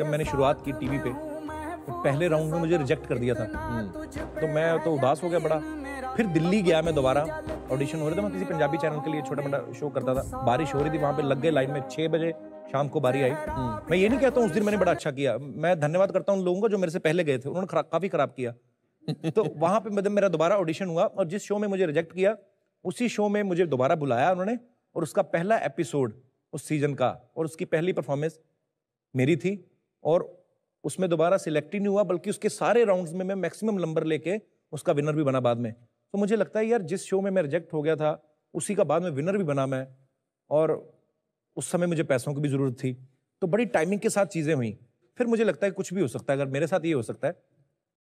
जब मैंने शुरुआत की टीवी पे तो पहले राउंड में मुझे रिजेक्ट कर दिया था हम्म। तो मैं तो उदास हो गया बड़ा फिर दिल्ली गया मैं दोबारा ऑडिशन हो रहे थे मैं किसी पंजाबी चैनल के लिए छोटा मोटा शो करता था बारिश हो रही थी वहाँ पे लग गए लाइन में छः बजे शाम को बारी आई हम्म। मैं ये नहीं कहता हूँ उस दिन मैंने बड़ा अच्छा किया मैं धन्यवाद करता हूँ उन लोगों को जो मेरे से पहले गए थे उन्होंने काफ़ी ख़राब किया तो वहाँ पे मतलब मेरा दोबारा ऑडिशन हुआ और जिस शो में मुझे रिजेक्ट किया उसी शो में मुझे दोबारा बुलाया उन्होंने और उसका पहला एपिसोड उस सीजन का और उसकी पहली परफॉर्मेंस मेरी थी और उसमें दोबारा सिलेक्ट ही नहीं हुआ बल्कि उसके सारे राउंड्स में मैं मैक्सिमम नंबर लेके उसका विनर भी बना बाद में तो मुझे लगता है यार जिस शो में मैं रिजेक्ट हो गया था उसी का बाद में विनर भी बना मैं और उस समय मुझे पैसों की भी ज़रूरत थी तो बड़ी टाइमिंग के साथ चीज़ें हुई फिर मुझे लगता है कुछ भी हो सकता है अगर मेरे साथ ये हो सकता है